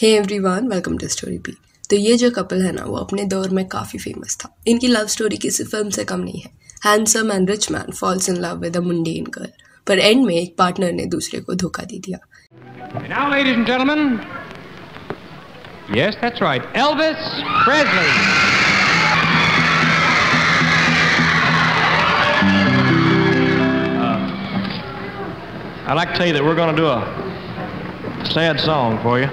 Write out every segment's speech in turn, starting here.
Hey everyone welcome to story P तो ये जो कपल है ना वो अपने दौर में काफ़ी फेमस था इनकी लव स्टोरी किसी फिल्म से कम नहीं है handsome and rich man falls in love with a mundane girl पर एंड में एक पार्टनर ने दूसरे को धोखा दे दिया now, ladies and gentlemen, yes, that's right, Elvis Presley. Uh, I'd like to tell you that we're going to do a sad song for you.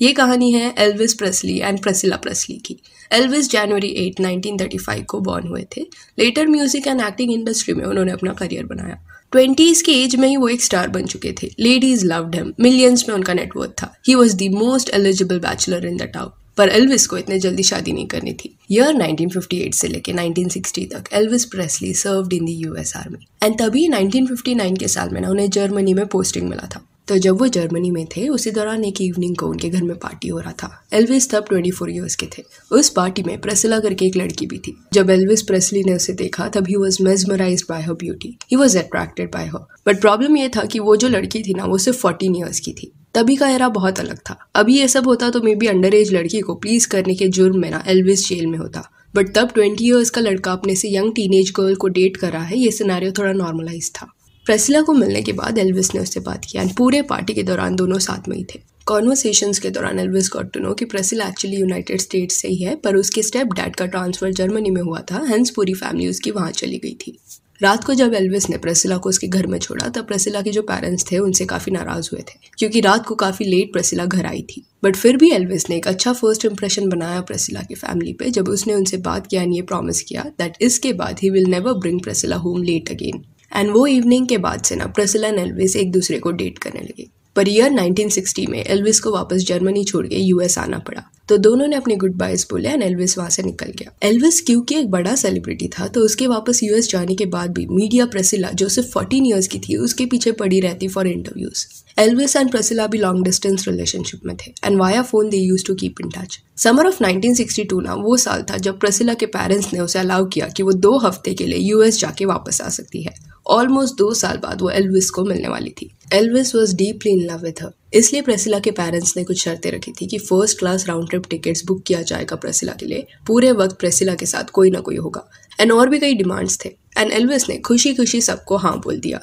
ये कहानी है Elvis Presley and Priscilla Presley की Elvis जनवरी 8, 1935 को born हुए थे later music and acting industry में उन्होंने अपना करियर बनाया ट्वेंटीज़ के एज में ही वो एक स्टार बन चुके थे लेडीज लव्ड हिम मिलियंस में उनका नेटवर्क था he was the most eligible bachelor in the town पर एल्विस को इतने जल्दी शादी नहीं करनी थी ईयर 1958 से लेकर 1960 तक Elvis Presley served in the US army and तभी 1959 के साल में ना उन्हें जर्मनी में पोस्टिंग मिला था तो जब वो जर्मनी में थे उसी दौरान एक इवनिंग को उनके घर में पार्टी हो रहा था एलविस तब 24 ईयर्स के थे उस पार्टी में प्रेसिला करके एक लड़की भी थी जब एलविस प्रेसली ने उसे देखा तब he was mesmerise by her beauty he was attracted by her but problem ये था कि वो जो लड़की थी ना वो सिर्फ फोर्टीन ईयर्स की थी तभी का एरा बहुत अलग था अभी ये सब होता तो मे बी अंडर एज लड़की को प्लीज करने के जुर्म में ना एलविस जेल में होता बट तब ट्वेंटी ईयर्स का लड़का अपने से यंग टीनेज गर्ल को डेट कर रहा है ये सिनारियो थोड़ा नॉर्मलाइज था प्रेसिला को मिलने के बाद एल्विस ने उससे बात किया पूरे पार्टी के दौरान दोनों साथ में ही थे कॉन्वर्सेशन के दौरान एल्विस गॉट टू नो कि प्रेसिला एक्चुअली यूनाइटेड स्टेट्स से ही है पर उसके स्टेप डैड का ट्रांसफ़र जर्मनी में हुआ था हेंस पूरी फैमिली उसकी वहाँ चली गई थी रात को जब एल्विस ने प्रेसिला को उसके घर में छोड़ा तब प्रेसिला के जो पेरेंट्स थे उनसे काफ़ी नाराज़ हुए थे क्योंकि रात को काफ़ी लेट प्रेसिला घर आई थी बट फिर भी एल्विस ने एक अच्छा फर्स्ट इंप्रेशन बनाया प्रेसिला की फैमिली पे जब उसने उनसे बात किया एंड ये प्रॉमिस किया दैट इसके बाद ही will never bring Priscilla home late again and वो इवनिंग के बाद से ना प्रसिला एंड एल्विस एक दूसरे को डेट करने लगे पर ईयर 1960 में एल्विस को वापस जर्मनी छोड़ के यूएस आना पड़ा तो दोनों ने अपने गुड बाइज बोले एंड एल्विस वहां से निकल गया एल्विस क्योंकि एक बड़ा सेलिब्रिटी था तो उसके वापस यूएस जाने के बाद भी मीडिया प्रसिला जो सिर्फ फोर्टीन ईयर्स की थी उसके पीछे पड़ी रहती for interviews Elvis and Priscilla भी लॉन्ग डिस्टेंस रिलेशनशिप में थे and via phone they use to keep in touch summer of 1962 ना वो साल था जब प्रसिला के पेरेंट्स ने उसे अलाउ किया कि वो दो हफ्ते के लिए यूएस जाके वापस आ सकती है ऑलमोस्ट दो साल बाद वो एल्विस को मिलने वाली थी Elvis was deeply in love with her इसलिए प्रेसिला के पेरेंट्स ने कुछ शर्तें रखी थी कि first class round trip tickets book किया जाएगा प्रेसिला के लिए पूरे वक्त प्रेसिला के साथ कोई ना कोई होगा एंड और भी कई डिमांड्स थे एंड एल्विस ने खुशी खुशी सबको हाँ बोल दिया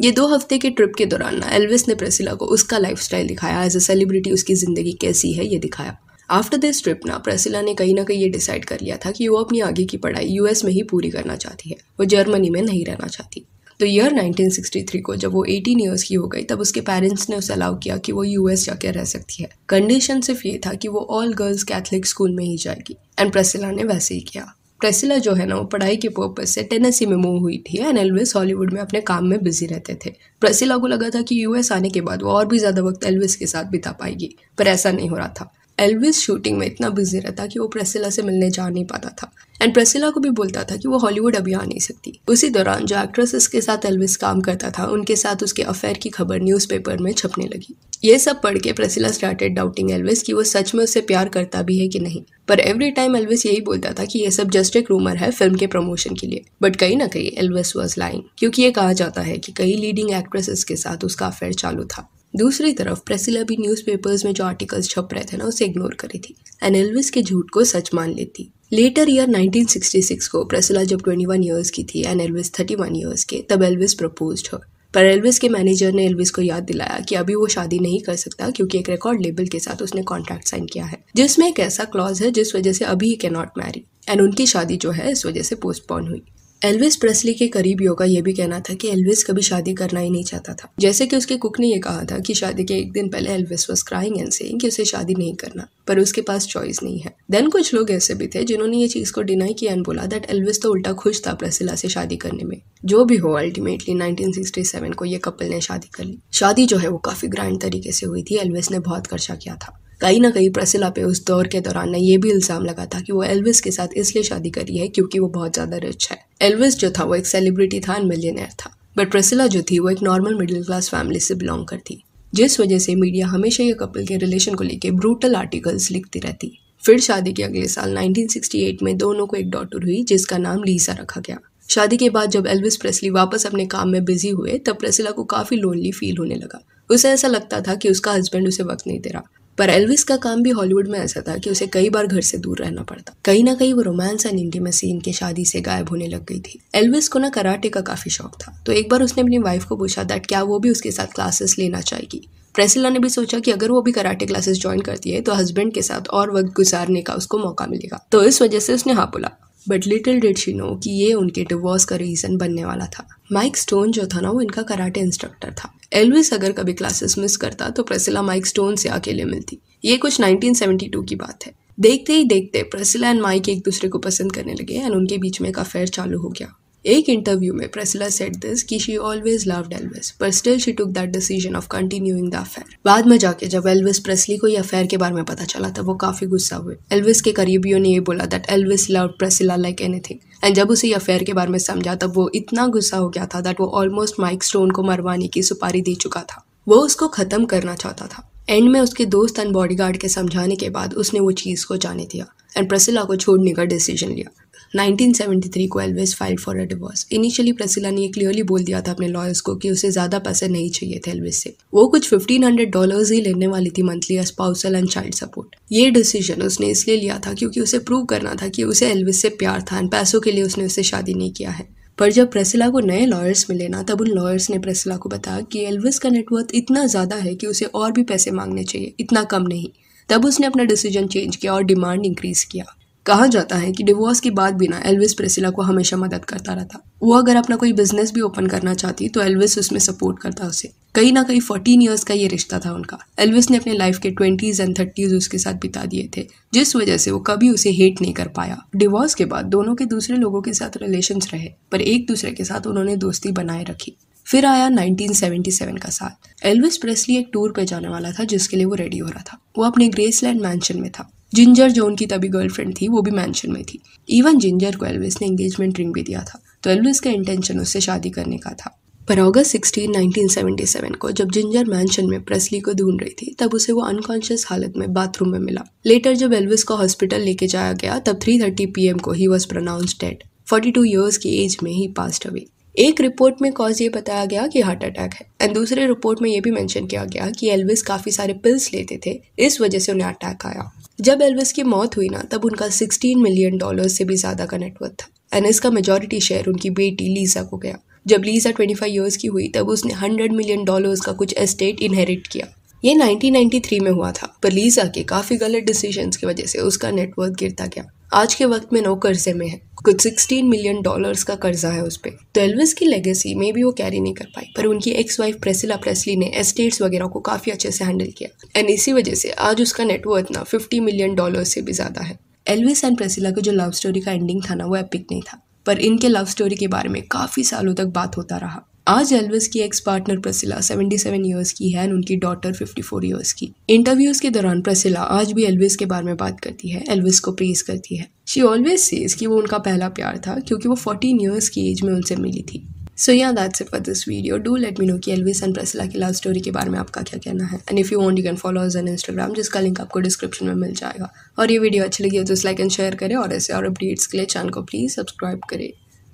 ये दो हफ्ते के ट्रिप के दौरान ना एल्विस ने प्रेसिला को उसका लाइफ दिखाया एज अ सेलिब्रिटी उसकी ज़िंदगी कैसी है ये दिखाया आफ्टर दिस ट्रिप ना प्रेसिला ने कहीं ना कहीं ये डिसाइड कर लिया था कि वो अपनी आगे की पढ़ाई यूएस में ही पूरी करना चाहती है वो जर्मनी में नहीं रहना चाहती तो ईयर 1963 को जब वो 18 ईयर्स की हो गई तब उसके पेरेंट्स ने उसे अलाउ किया कि वो यूएस जाकर रह सकती है कंडीशन सिर्फ ये था कि वो ऑल गर्ल्स कैथलिक स्कूल में ही जाएगी एंड प्रेसिला ने वैसे ही किया प्रेसिला जो है ना वो पढ़ाई के पर्पज से टेनेसी में मूव हुई थी एंड एलविस हॉलीवुड में अपने काम में बिजी रहते थे प्रेसिला को लगा था कि यूएस आने के बाद वो और भी ज़्यादा वक्त एल्विस के साथ बिता पाएगी पर ऐसा नहीं हो रहा था एल्विस शूटिंग में इतना बिजी रहता कि वो प्रेसिला से मिलने जा नहीं पाता था एंड प्रेसिला को भी बोलता था कि वो हॉलीवुड अभी आ नहीं सकती उसी दौरान जो एक्ट्रेसेस के साथ एलविस काम करता था उनके साथ उसके अफेयर की खबर न्यूज़पेपर में छपने लगी ये सब पढ़ के प्रेसिला स्टार्टेड डाउटिंग एलविस कि वो सच में उससे प्यार करता भी है कि नहीं पर एवरी टाइम एल्विस यही बोलता था कि ये सब जस्ट एक रूमर है फिल्म के प्रमोशन के लिए बट कहीं ना कहीं एलविस वॉज लाइंग क्योंकि ये कहा जाता है कि कई लीडिंग एक्ट्रेसेस के साथ उसका अफेयर चालू था दूसरी तरफ प्रेसिला भी न्यूज़पेपर्स में जो आर्टिकल्स छप रहे थे ना उसे इग्नोर करी थी एंड एलविस के झूठ को सच मान लेती लेटर ईयर 1966 को प्रेसिला जब 21 इयर्स की थी एंड एलविस 31 इयर्स के तब एलविस प्रपोज हो पर एलविस के मैनेजर ने एलविस को याद दिलाया कि अभी वो शादी नहीं कर सकता क्योंकि एक रिकॉर्ड लेबल के साथ उसने कॉन्ट्रैक्ट साइन किया है जिसमें एक ऐसा क्लॉज है जिस वजह से अभी ही कैनॉट मैरी एंड उनकी शादी जो है इस वजह से पोस्टपोन हुई एल्विस प्रेसली के करीबियों का यह भी कहना था कि एल्विस कभी शादी करना ही नहीं चाहता था जैसे कि उसके कुक ने यह कहा था कि शादी के एक दिन पहले Elvis was crying and saying कि उसे शादी नहीं करना पर उसके पास चॉइस नहीं है देन कुछ लोग ऐसे भी थे जिन्होंने ये चीज को डिनाई किया एंड बोला दैट एल्विस तो उल्टा खुश था प्रेसिला से शादी करने में जो भी हो अल्टीमेटली 1967 को ये कपल ने शादी कर ली शादी जो है वो काफी ग्रैंड तरीके से हुई थी एल्विस ने बहुत खर्चा किया था कहीं ना कहीं प्रेसिला पे उस दौर के दौरान ने यह भी इल्ज़ाम लगा था कि वो एल्विस के साथ इसलिए शादी करी है क्योंकि वो बहुत ज़्यादा रिच है एल्विस जो था वो एक सेलिब्रिटी था एंड मिलियनर था बट प्रेसिला जो थी वो एक नॉर्मल मिडिल क्लास फैमिली से बिलोंग करती जिस वजह से मीडिया हमेशा ये कपल के रिलेशन को लेकर ब्रूटल आर्टिकल्स लिखती रहती फिर शादी के अगले साल 1968 में दोनों को एक डॉटर हुई जिसका नाम लीसा रखा गया शादी के बाद जब एल्विस प्रेसली वापस अपने काम में बिजी हुए तब प्रेसिला को काफी लोनली फील होने लगा उसे ऐसा लगता था कि उसका हस्बैंड उसे वक्त नहीं दे रहा पर एल्विस का काम भी हॉलीवुड में ऐसा था कि उसे कई बार घर से दूर रहना पड़ता कहीं ना कहीं वो रोमांस एंड इंटीमेसी इनकी शादी से गायब होने लग गई थी एल्विस को ना कराटे का काफी शौक था तो एक बार उसने अपनी वाइफ को पूछा दैट क्या वो भी उसके साथ क्लासेस लेना चाहेगी प्रेसिला ने भी सोचा कि अगर वो भी कराटे क्लासेस ज्वाइन करती है तो हस्बैंड के साथ और वक्त गुजारने का उसको मौका मिलेगा तो इस वजह से उसने हाँ बोला but little did she know कि ये उनके डिवोर्स का रीज़न बनने वाला था माइक स्टोन जो था ना वो इनका कराटे इंस्ट्रक्टर था एलविस अगर कभी क्लासेस मिस करता तो प्रेसिला माइक स्टोन से अकेले मिलती ये कुछ 1972 की बात है देखते ही देखते प्रेसिला एंड माइक एक दूसरे को पसंद करने लगे एंड उनके बीच में एक अफेयर चालू हो गया एक इंटरव्यू में प्रेसिला सेट दिस कि शी ऑलवेज loved Elvis, पर still she took that decision of continuing the affair बाद में जाके जब एल्विस प्रेसली को ये अफेयर के बारे में पता चला था वो काफी गुस्सा हुए एल्विस के करीबियों ने ये बोला that Elvis love Priscilla like anything and जब उसे अफेयर के बारे में समझा तब वो इतना गुस्सा हो गया था दैट वो ऑलमोस्ट माइक स्टोन को मरवाने की सुपारी दे चुका था वो उसको खत्म करना चाहता था एंड में उसके दोस्त एंड बॉडीगार्ड के समझाने के बाद उसने वो चीज़ को जाने दिया एंड प्रसिला को छोड़ने का डिसीजन लिया 1973 को Elvis file for a divorce initially Priscilla ने क्लियरली बोल दिया था अपने लॉयर्स को कि उसे ज्यादा पैसे नहीं चाहिए थे एल्विस से वो कुछ 1500 डॉलर्स ही लेने वाली थी monthly spousal and child support ये डिसीजन उसने इसलिए लिया था क्योंकि उसे प्रूव करना था कि उसे एल्विस से प्यार था एंड पैसों के लिए उसने उसे शादी नहीं किया है पर जब प्रसिला को नए लॉयर्स मिले ना तब उन लॉयर्स ने प्रसिला को बताया कि एल्विस का नेटवर्थ इतना ज़्यादा है कि उसे और भी पैसे मांगने चाहिए इतना कम नहीं तब उसने अपना डिसीजन चेंज किया और डिमांड इंक्रीज किया कहा जाता है कि डिवोर्स के बाद बिना एल्विस प्रेसिला को हमेशा मदद करता रहता वो अगर अपना कोई बिजनेस भी ओपन करना चाहती तो एल्विस उसमें सपोर्ट करता उसे कहीं ना कहीं फोर्टीन ईयर्स का ये रिश्ता था उनका एल्विस ने अपने लाइफ के ट्वेंटीज़ एंड थर्टीज़ उसके साथ बिता दिए थे जिस वजह से वो कभी उसे हेट नहीं कर पाया डिवोर्स के बाद दोनों के दूसरे लोगों के साथ रिलेशन रहे पर एक दूसरे के साथ उन्होंने दोस्ती बनाए रखी फिर आया 1977 का साल एल्विस प्रेसली एक टूर पे जाने वाला था जिसके लिए वो रेडी हो रहा था वो अपने ग्रेसलैंड मैंशन में था जिंजर जो उनकी तभी गर्लफ्रेंड थी वो भी मैंशन में थी इवन जिंजर को एलविस ने एंगेजमेंट रिंग भी दिया था तो एलविस का इंटेंशन उससे शादी करने का था पर अगस्त सिक्सटीन नाइनटीन को जब जिंजर मैंशन में प्रेसली को ढूंढ रही थी तब उसे वो अनकॉन्शियस हालत में बाथरूम में मिला लेटर जब एलविस को हॉस्पिटल लेके जाया गया तब 3:30 पीएम को ही was pronounce dead forty two years की एज में ही पास्ट अवे एक रिपोर्ट में कॉज ये बताया गया कि हार्ट अटैक है एंड दूसरे रिपोर्ट में ये भी मेंशन किया गया कि एल्विस काफ़ी सारे पिल्स लेते थे इस वजह से उन्हें अटैक आया जब एल्विस की मौत हुई ना तब उनका 16 मिलियन डॉलर से भी ज़्यादा का नेटवर्थ था एंड का मेजोरिटी शेयर उनकी बेटी लीजा को गया जब लीजा 25 ईयर्स की हुई तब उसने 100 मिलियन डॉलर्स का कुछ एस्टेट इनहेरिट किया ये 1993 में हुआ था पर लीजा के काफ़ी गलत डिसीजंस की वजह से उसका नेटवर्क गिरता गया आज के वक्त में नौ कर्जे में है कुछ सिक्सटीन मिलियन डॉलर्स का कर्जा है उस पर तो एल्विस की लेगेसी में भी वो कैरी नहीं कर पाई पर उनकी एक्स वाइफ प्रेसिला प्रेसली ने एस्टेट्स वगैरह को काफ़ी अच्छे से हैंडल किया एंड इसी वजह से आज उसका नेटवर्थ ना फिफ्टी मिलियन डॉलर से भी ज़्यादा है एल्विस एंड प्रेसिला का जो लव स्टोरी का एंडिंग था ना वो एपिक नहीं था पर इनके लव स्टोरी के बारे में काफ़ी सालों तक बात होता रहा आज एल्विस की एक्स पार्टनर प्रसिला 77 ईयर्स की है एंड उनकी डॉटर 54 ईयर्स की इंटरव्यूज के दौरान प्रसिला आज भी एल्विस के बारे में बात करती है एल्विस को प्रेज करती है शी ऑलवेज सेज कि वो उनका पहला प्यार था क्योंकि वो 14 ईयर्स की एज में उनसे मिली थी so yeah that's it for this video do let me know कि एलविस एंड प्रसिला की लास्ट स्टोरी के बारे में आपका क्या कहना है and if you want you can follow us on Instagram जिसका लिंक आपको डिस्क्रिप्शन में मिल जाएगा और ये वीडियो अच्छी लगी हो तो लाइक एंड शेयर करें और ऐसे और अपडेट्स के लिए चैनल को प्लीज़ सब्सक्राइब करें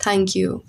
थैंक यू